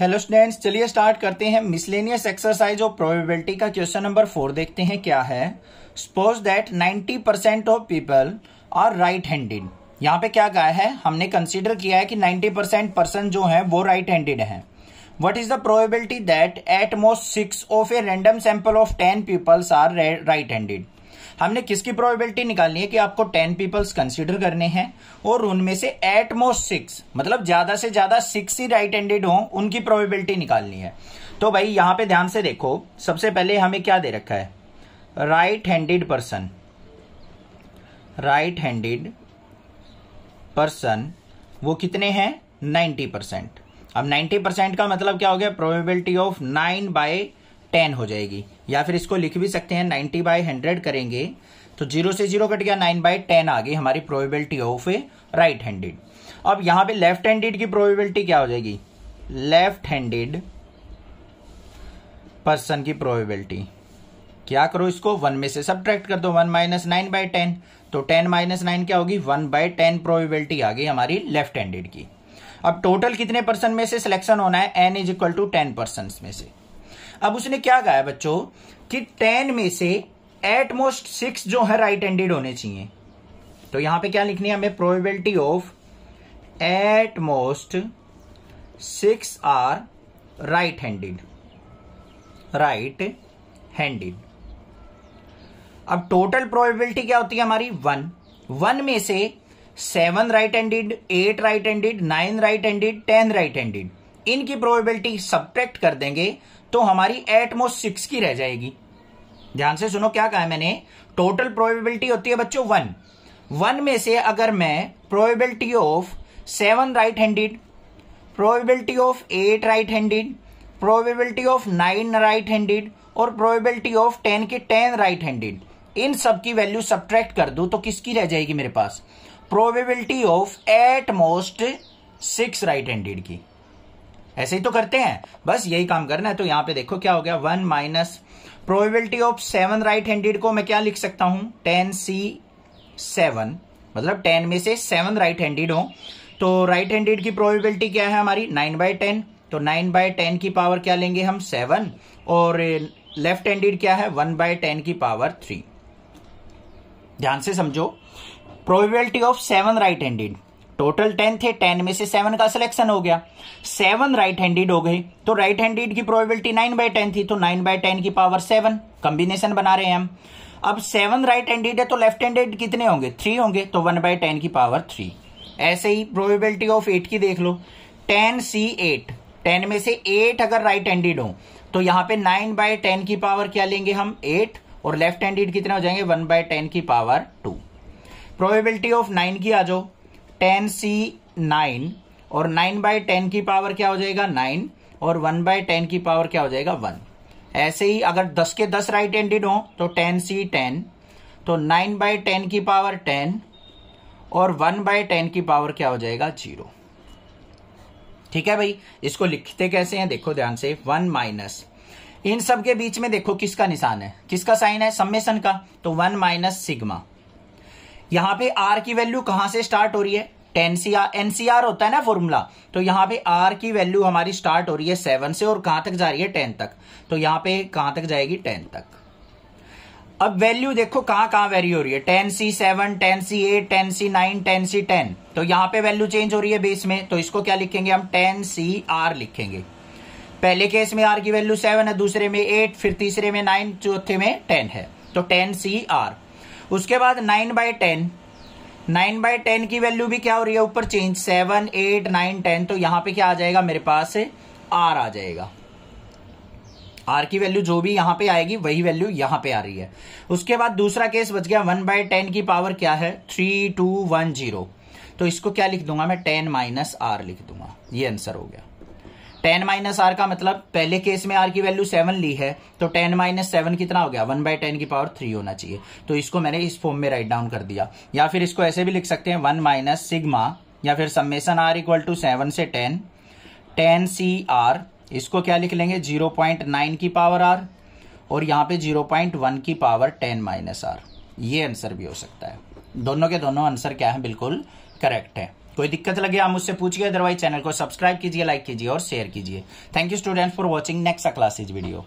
hello students चलिए start करते हैं मिसलेनियस एक्सरसाइज ऑफ प्रोबेबिलिटी का क्वेश्चन नंबर फोर देखते हैं क्या है suppose that 90 percent of people are right handed यहाँ पे क्या कहा है हमने कंसीडर किया है कि 90 परसेंट पर्सन जो है वो राइट हैंडेड है what is the probability that at most six of a random sample of ten peoples are right handed हमने किसकी प्रोबेबिलिटी निकालनी है कि आपको टेन पीपल्स कंसिडर करने हैं और उनमें से एटमोस्ट सिक्स मतलब ज्यादा से ज्यादा सिक्स ही राइट हैंडेड हो उनकी प्रोबेबिलिटी निकालनी है तो भाई यहां पे ध्यान से देखो सबसे पहले हमें क्या दे रखा है right handed person right handed person वो कितने हैं 90 परसेंट अब 90 परसेंट का मतलब क्या हो गया probability of nine by ten हो जाएगी या फिर इसको लिख भी सकते हैं नाइनटी बाई हंड्रेड करेंगे तो जीरो से जीरो कट गया नाइन बाई टेन आ गई हमारी probability of a right handed अब यहां पे लेफ्ट हैंडेड की प्रोबेबिलिटी क्या हो जाएगी लेफ्ट हैंडेड पर्सन की प्रोबेबिलिटी क्या करो इसको वन में से सब कर दो one minus nine by ten तो टेन माइनस नाइन क्या होगी वन बाय टेन प्रोबेबिलिटी आ गई हमारी लेफ्ट हैंडेड की अब टोटल कितने पर्सन में से सिलेक्शन होना है n is equal to ten person में से अब उसने क्या कहा बच्चों कि टेन में से एटमोस्ट सिक्स जो है राइट हैंडेड होने चाहिए तो यहां पे क्या लिखनी है हमें probability of at most six are right handed right handed अब टोटल प्रोबेबिलिटी क्या होती है हमारी वन वन में से seven right handed eight right handed nine right handed ten right handed इनकी प्रोबेबिलिटी सब्ट्रैक्ट कर देंगे तो हमारी एटमोस्ट सिक्स की रह जाएगी ध्यान से सुनो क्या कहा मैंने टोटल प्रोबेबिलिटी होती है बच्चों वन वन में से अगर मैं probability of seven right handed probability of eight right handed probability of nine right handed और प्रोबेबिलिटी ऑफ टेन के टेन राइट हैंडेड इन सब की वैल्यू सब्ट्रैक्ट कर दू तो किसकी रह जाएगी मेरे पास probability of at most six right handed की ऐसे ही तो करते हैं बस यही काम करना है तो यहां पे देखो क्या हो गया one minus probability of seven right handed को मैं क्या लिख सकता हूं टेन सी सेवन मतलब टेन में से सेवन राइट हैंडेड हो तो राइट हैंडेड की प्रोबेबिलिटी क्या है हमारी नाइन बाय टेन तो नाइन बाय टेन की पावर क्या लेंगे हम सेवन और लेफ्ट हैंडेड क्या है वन बाय टेन की पावर थ्री ध्यान से समझो probability of seven right handed total ten थे टेन में से सेवन का सिलेक्शन हो गया सेवन राइट हैंडेड हो गए तो राइट हैंडेड की प्रोबेबिलिटी नाइन बाय टेन थी तो नाइन बाय टेन की पावर सेवन कॉम्बिनेशन बना रहे हैं हम अब सेवन राइट हैंडेड है तो लेफ्ट हैंडेड कितने होंगे थ्री होंगे तो वन बाय टेन की पावर थ्री ऐसे ही प्रोबेबिलिटी ऑफ एट की देख लो टेन सी एट टेन में से एट अगर राइट हैंडेड हो तो यहां पे नाइन बाय टेन की पावर क्या लेंगे हम एट और लेफ्ट हैंडेड कितने हो जाएंगे वन बाय टेन की power two probability of nine की आ जाओ टेन सी नाइन और नाइन बाय टेन की पावर क्या हो जाएगा नाइन और वन बाय टेन की पावर क्या हो जाएगा वन ऐसे ही अगर दस के दस राइट हैंडेड हो तो टेन सी टेन तो नाइन बाय टेन की पावर टेन और वन बाय टेन की पावर क्या हो जाएगा जीरो ठीक है भाई इसको लिखते कैसे हैं देखो ध्यान से वन माइनस इन सब के बीच में देखो किसका निशान है किसका साइन है सम्मेशन का तो वन माइनस सिग्मा यहां पे आर की वैल्यू कहां से स्टार्ट हो रही है टेन सी आर एनसीआर होता है ना फॉर्मूला तो यहाँ पे आर की वैल्यू हमारी स्टार्ट हो रही है सेवन से और कहां तक जा रही है टेन तक तो यहाँ पे कहां तक जाएगी टेन तक अब वैल्यू देखो कहां कहां वेरी हो रही है ten C seven ten C eight ten C nine ten C ten तो यहां पे वैल्यू चेंज हो रही है बेस में तो इसको क्या लिखेंगे हम टेन सी आर लिखेंगे पहले केस में आर की वैल्यू सेवन है दूसरे में एट फिर तीसरे में नाइन चौथे में टेन है तो टेन सी आर उसके बाद nine by ten nine by ten की वैल्यू भी क्या हो रही है ऊपर change seven eight nine ten तो यहां पे क्या आ जाएगा मेरे पास आर आ जाएगा आर की वैल्यू जो भी यहां पे आएगी वही वैल्यू यहां पे आ रही है उसके बाद दूसरा केस बच गया वन बाई टेन की पावर क्या है थ्री टू वन जीरो तो इसको क्या लिख दूंगा मैं टेन माइनस आर लिख दूंगा ये आंसर हो गया टेन माइनस आर का मतलब पहले केस में आर की वैल्यू सेवन ली है तो टेन माइनस सेवन कितना हो गया वन बाय टेन की पावर थ्री होना चाहिए तो इसको मैंने इस फॉर्म में राइट डाउन कर दिया या फिर इसको ऐसे भी लिख सकते हैं वन माइनस सिग्मा या फिर summation r equal to seven से टेन टेन सी आर इसको क्या लिख लेंगे जीरो पॉइंट नाइन की पावर आर और यहां पे जीरो पॉइंट वन की पावर टेन माइनस आर ये आंसर भी हो सकता है दोनों के दोनों आंसर क्या है बिल्कुल करेक्ट है कोई दिक्कत लगे आप मुझसे पूछिए अदरवाइज चैनल को सब्सक्राइब कीजिए लाइक कीजिए और शेयर कीजिए thank you students for watching next classes video